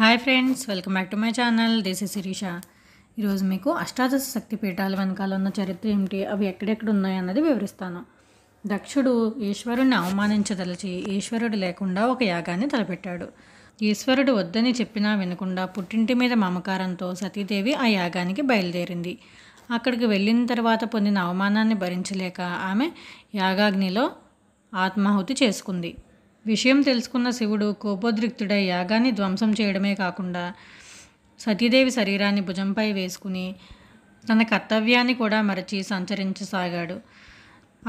hi friends welcome back to my channel this is Sirisha ఈరోజు మీకు అష్టాదశ శక్తి పీఠాల వెనకాల ఉన్న చరిత్ర ఏమిటి అవి ఎక్కడెక్కడ ఉన్నాయన్నది వివరిస్తాను దక్షుడు ఈశ్వరుణ్ణి అవమానించదలిచి ఈశ్వరుడు లేకుండా ఒక యాగాన్ని తలపెట్టాడు ఈశ్వరుడు వద్దని చెప్పినా వినకుండా పుట్టింటి మీద మమకారంతో సతీదేవి ఆ యాగానికి బయలుదేరింది అక్కడికి వెళ్ళిన తర్వాత పొందిన అవమానాన్ని భరించలేక ఆమె యాగాగ్నిలో ఆత్మాహుతి చేసుకుంది విషయం తెలుసుకున్న శివుడు కోపోద్రిక్తుడై యాగాన్ని ధ్వంసం చేయడమే కాకుండా సతీదేవి శరీరాన్ని భుజంపై వేసుకుని తన కర్తవ్యాన్ని కూడా మరచి సంచరించసాగాడు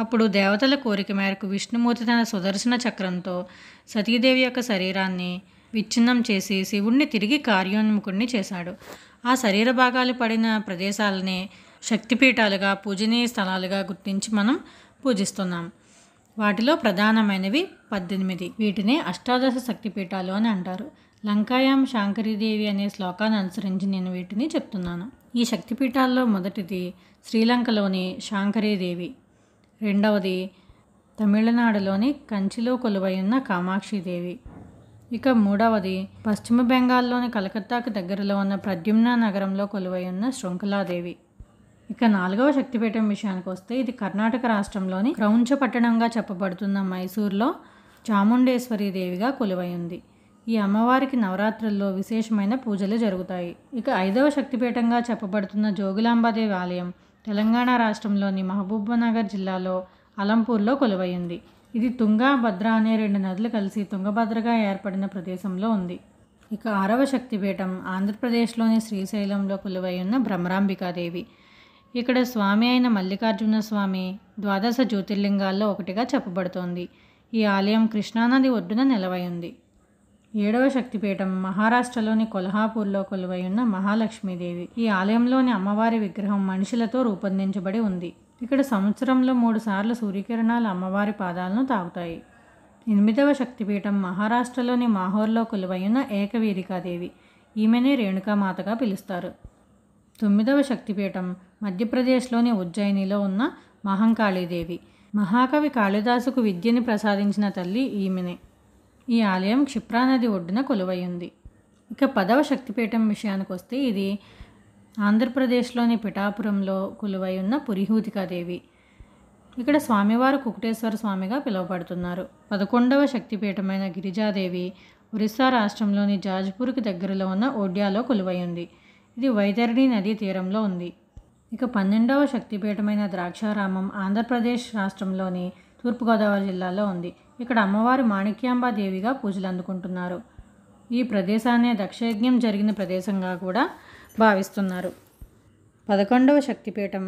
అప్పుడు దేవతల కోరిక మేరకు విష్ణుమూర్తి తన సుదర్శన చక్రంతో సతీదేవి యొక్క శరీరాన్ని విచ్ఛిన్నం చేసి శివుణ్ణి తిరిగి కార్యోన్ముఖుణ్ణి చేశాడు ఆ శరీర భాగాలు పడిన ప్రదేశాలని శక్తిపీఠాలుగా పూజనీయ స్థలాలుగా గుర్తించి మనం పూజిస్తున్నాం వాటిలో ప్రధానమైనవి పద్దెనిమిది వీటిని అష్టాదశ శక్తిపీఠాలు అని అంటారు లంకాయాం శాంకరీదేవి అనే శ్లోకాన్ని అనుసరించి నేను వీటిని చెప్తున్నాను ఈ శక్తిపీఠాల్లో మొదటిది శ్రీలంకలోని శాంకరీదేవి రెండవది తమిళనాడులోని కంచిలో కొలువైన కామాక్షిదేవి ఇక మూడవది పశ్చిమ బెంగాల్లోని కలకత్తాకు దగ్గరలో ఉన్న ప్రద్యుమ్న నగరంలో కొలువై ఉన్న శృంఖలాదేవి ఇక నాలుగవ శక్తిపీఠం విషయానికి వస్తే ఇది కర్ణాటక రాష్ట్రంలోని క్రౌంచ పట్టణంగా చెప్పబడుతున్న మైసూర్లో చాముండేశ్వరి దేవిగా కొలువై ఉంది ఈ అమ్మవారికి నవరాత్రుల్లో విశేషమైన పూజలు జరుగుతాయి ఇక ఐదవ శక్తిపీఠంగా చెప్పబడుతున్న జోగులాంబాదేవి ఆలయం తెలంగాణ రాష్ట్రంలోని మహబూబ్నగర్ జిల్లాలో అలంపూర్లో కొలువైంది ఇది తుంగా భద్ర అనే రెండు నదులు కలిసి తుంగభద్రగా ఏర్పడిన ప్రదేశంలో ఉంది ఇక ఆరవ శక్తిపీఠం ఆంధ్రప్రదేశ్లోని శ్రీశైలంలో కొలువై ఉన్న భ్రమరాంబికాదేవి ఇక్కడ స్వామి అయిన మల్లికార్జున స్వామి ద్వాదశ జ్యోతిర్లింగాల్లో ఒకటిగా చెప్పబడుతోంది ఈ ఆలయం కృష్ణానది ఒడ్డున నిలవై ఉంది ఏడవ శక్తిపీఠం మహారాష్ట్రలోని కొల్హాపూర్లో కొలువై ఉన్న మహాలక్ష్మీదేవి ఈ ఆలయంలోని అమ్మవారి విగ్రహం మనుషులతో రూపొందించబడి ఉంది ఇక్కడ సంవత్సరంలో మూడు సార్లు సూర్యకిరణాలు అమ్మవారి పాదాలను తాగుతాయి ఎనిమిదవ శక్తిపీఠం మహారాష్ట్రలోని మాహోర్లో కొలువై ఉన్న ఏకవీరికాదేవి ఈమెనే రేణుకామాతగా పిలుస్తారు తొమ్మిదవ శక్తిపీఠం మధ్యప్రదేశ్లోని ఉజ్జయినిలో ఉన్న మహంకాళీదేవి మహాకవి కాళిదాసుకు విద్యని ప్రసాదించిన తల్లి ఈమెనే ఈ ఆలయం క్షిప్రానది ఒడ్డున ఉంది ఇక పదవ శక్తిపీఠం విషయానికి వస్తే ఇది ఆంధ్రప్రదేశ్లోని పిఠాపురంలో కొలువై ఉన్న పురిహూతికాదేవి ఇక్కడ స్వామివారు కుకుటేశ్వర స్వామిగా పిలువబడుతున్నారు పదకొండవ శక్తిపీఠమైన గిరిజాదేవి ఒరిస్సా రాష్ట్రంలోని జాజ్పూర్కి దగ్గరలో ఉన్న ఒడ్యాలో కొలువై ఉంది ఇది వైదర్ణి నదీ తీరంలో ఉంది ఇక పన్నెండవ శక్తిపీఠమైన ద్రాక్షారామం ఆంధ్రప్రదేశ్ రాష్ట్రంలోని తూర్పుగోదావరి జిల్లాలో ఉంది ఇక్కడ అమ్మవారు మాణిక్యాంబాదేవిగా పూజలు అందుకుంటున్నారు ఈ ప్రదేశాన్ని దక్షయజ్ఞం జరిగిన ప్రదేశంగా కూడా భావిస్తున్నారు పదకొండవ శక్తిపీఠం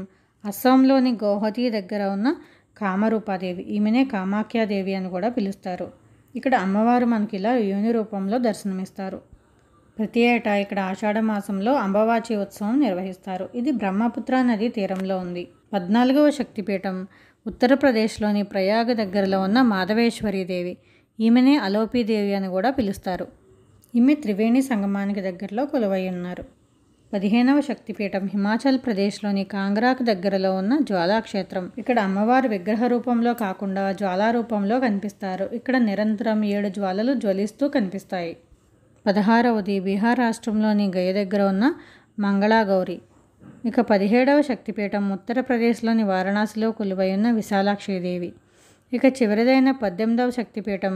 అస్సాంలోని గౌహతి దగ్గర ఉన్న కామరూపాదేవి ఈమెనే కామాఖ్యాదేవి అని కూడా పిలుస్తారు ఇక్కడ అమ్మవారు మనకి ఇలా యోని రూపంలో దర్శనమిస్తారు ప్రతి ఏటా ఇక్కడ ఆషాఢ మాసంలో అంబవాచి ఉత్సవం నిర్వహిస్తారు ఇది బ్రహ్మపుత్ర నది తీరంలో ఉంది పద్నాలుగవ శక్తిపీఠం ఉత్తరప్రదేశ్లోని ప్రయాగ దగ్గరలో ఉన్న మాధవేశ్వరి దేవి ఈమెనే అలోపీదేవి అని కూడా పిలుస్తారు ఈమె త్రివేణి సంగమానికి దగ్గరలో కొలువై ఉన్నారు పదిహేనవ శక్తిపీఠం హిమాచల్ ప్రదేశ్లోని కాంగ్రాకు దగ్గరలో ఉన్న జ్వాలాక్షేత్రం ఇక్కడ అమ్మవారు విగ్రహ రూపంలో కాకుండా జ్వాలా రూపంలో కనిపిస్తారు ఇక్కడ నిరంతరం ఏడు జ్వాలలు జ్వలిస్తూ కనిపిస్తాయి పదహారవది బీహార్ రాష్ట్రంలోని గయ దగ్గర ఉన్న మంగళాగౌరి ఇక పదిహేడవ శక్తిపీఠం ఉత్తరప్రదేశ్లోని వారణాసిలో కొలువై ఉన్న విశాలాక్షిదేవి ఇక చివరిదైన పద్దెనిమిదవ శక్తిపీఠం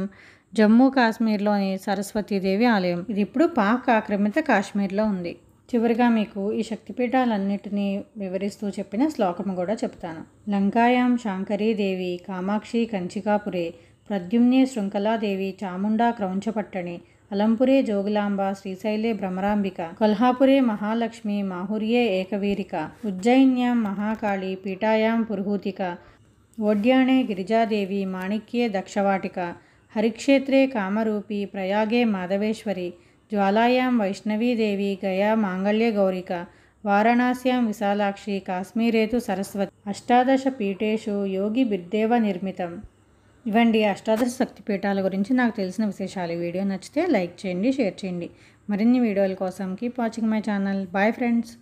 జమ్మూ కాశ్మీర్లోని సరస్వతీదేవి ఆలయం ఇది ఇప్పుడు పాక్ ఆక్రమిత కాశ్మీర్లో ఉంది చివరిగా మీకు ఈ శక్తిపీఠాలన్నిటినీ వివరిస్తూ చెప్పిన శ్లోకం కూడా చెప్తాను లంకాయాం శాంకరీదేవి కామాక్షి కంచికాపురే ప్రద్యుమ్నే శృంఖలాదేవి చాముండా క్రౌంచపట్టణి అలంపురే జోగులాంబ శ్రీశైలే భ్రమరాంబిక కొల్హాపురే మహాలక్ష్మి మాహుర్యే ఏకవీరిక ఉజ్జయిన్యాం మహాకాళి పీఠాయాం పురుహూతిక ఓడ్యాణే గిరిజాదేవి మాణిక్యే దక్షవాటిక హరిక్షేత్రే కామరూపి ప్రయాగే మాధవేశ్వరి జ్వాలాయాం వైష్ణవీదేవి గయా మాంగళ్య గౌరిక వారణాస్యాం విశాలాక్షి కాశ్మీరేతు సరస్వతి అష్టాదశ పీఠేషు యోగి బిర్దేవ నిర్మితం ఇవ్వండి అష్టాదశ శక్తి పీఠాల గురించి నాకు తెలిసిన విశేషాలు వీడియో నచ్చితే లైక్ చేయండి షేర్ చేయండి మరిన్ని వీడియోల keep watching my channel bye friends